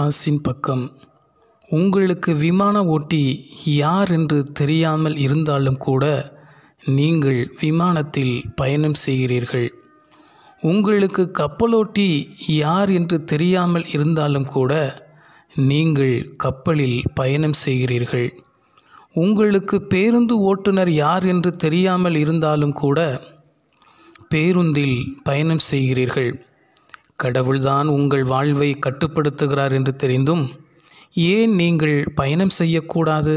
பாஸின் பக்கம் உங்களுக்கு விமான ஓட்டி யார் என்று தெரியாமல் இருந்தாலும் கூட நீங்கள் விமானத்தில் பயணம் செய்கிறீர்கள் உங்களுக்கு கப்பலோட்டி யார் என்று தெரியாமல் இருந்தாலும் கூட நீங்கள் கப்பலில் பயணம் செய்கிறீர்கள் உங்களுக்கு பேருந்து ஓட்டுநர் யார் என்று தெரியாமல் இருந்தாலும் கூட பேருந்தில் பயணம் செய்கிறீர்கள் கடவுள்தான் உங்கள் வாழ்வை கட்டுப்படுத்துகிறார் என்று தெரிந்தும் ஏன் நீங்கள் பயணம் செய்யக்கூடாது